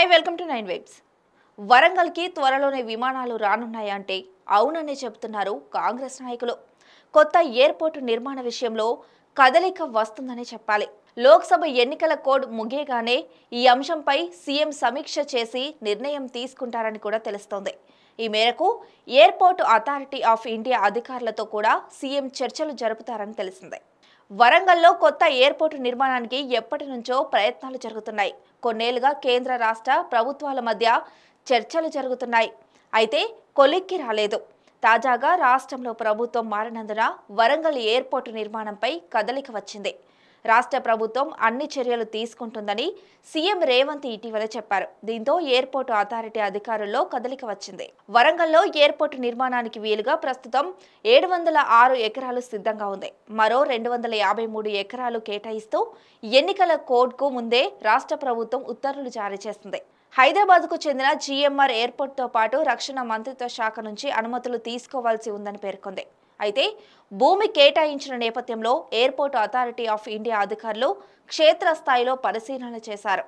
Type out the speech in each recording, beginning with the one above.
hi welcome to nine vibes వరంగల్కి త్వరలోనే విమానాలు రానున్నాయంటే అవునని చెబుతున్నారు కాంగ్రెస్ నాయకులు కొత్త ఎయిర్పోర్ట్ నిర్మాణ విషయంలో కదలిక వస్తుందని చెప్పాలి లోక్సభ ఎన్నికల కోడ్ ముగియగానే ఈ అంశంపై సీఎం సమీక్ష చేసి నిర్ణయం తీసుకుంటారని కూడా తెలుస్తోంది ఈ మేరకు ఎయిర్పోర్ట్ అథారిటీ ఆఫ్ ఇండియా అధికారులతో కూడా సీఎం చర్చలు జరుపుతారని తెలిసిందే వరంగల్లో కొత్త ఎయిర్పోర్టు నిర్మాణానికి ఎప్పటి నుంచో ప్రయత్నాలు జరుగుతున్నాయి కొన్నేళ్లుగా కేంద్ర రాష్ట్ర ప్రభుత్వాల మధ్య చర్చలు జరుగుతున్నాయి అయితే కొలిక్కి రాలేదు తాజాగా రాష్ట్రంలో ప్రభుత్వం మారినందున వరంగల్ ఎయిర్పోర్టు నిర్మాణంపై కదలిక వచ్చింది రాష్ట్ర ప్రభుత్వం అన్ని చర్యలు తీసుకుంటుందని సీఎం రేవంత్ ఇటీవల చెప్పారు దీంతో ఎయిర్పోర్టు అథారిటీ అధికారుల్లో కదలిక వచ్చింది వరంగల్లో ఎయిర్పోర్టు నిర్మాణానికి వీలుగా ప్రస్తుతం ఏడు వందల ఆరు ఎకరాలు సిద్ధంగా ఉంది మరో రెండు వందల యాభై మూడు ఎకరాలు కేటాయిస్తూ ఎన్నికల కోడ్కు ముందే రాష్ట్ర ప్రభుత్వం ఉత్తర్వులు జారీ చేసింది హైదరాబాద్కు చెందిన జీఎంఆర్ ఎయిర్పోర్ట్తో పాటు రక్షణ మంత్రిత్వ శాఖ నుంచి అనుమతులు తీసుకోవాల్సి ఉందని పేర్కొంది అయితే భూమి కేటాయించిన నేపథ్యంలో ఎయిర్పోర్ట్ అథారిటీ ఆఫ్ ఇండియా అధికారులు క్షేత్రస్థాయిలో పరిశీలన చేశారు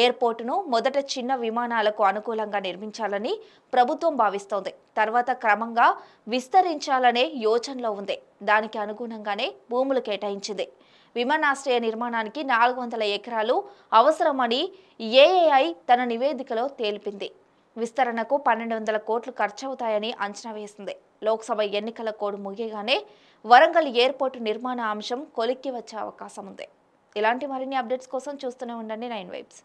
ఎయిర్పోర్టును మొదట చిన్న విమానాలకు అనుకూలంగా నిర్మించాలని ప్రభుత్వం భావిస్తోంది తర్వాత క్రమంగా విస్తరించాలనే యోచనలో ఉంది దానికి అనుగుణంగానే భూములు కేటాయించింది విమానాశ్రయ నిర్మాణానికి నాలుగు వందల ఎకరాలు అవసరమని ఏఏఐ తన నివేదికలో తేలిపింది విస్తరణకు పన్నెండు వందల కోట్లు ఖర్చవుతాయని అంచనా వేసింది లోక్సభ ఎన్నికల కోడ్ ముగియగానే వరంగల్ ఎయిర్పోర్ట్ నిర్మాణ అంశం కొలిక్కి వచ్చే అవకాశం ఉంది ఇలాంటి మరిన్ని అప్డేట్స్ కోసం చూస్తూనే ఉండండి నైన్ వైబ్స్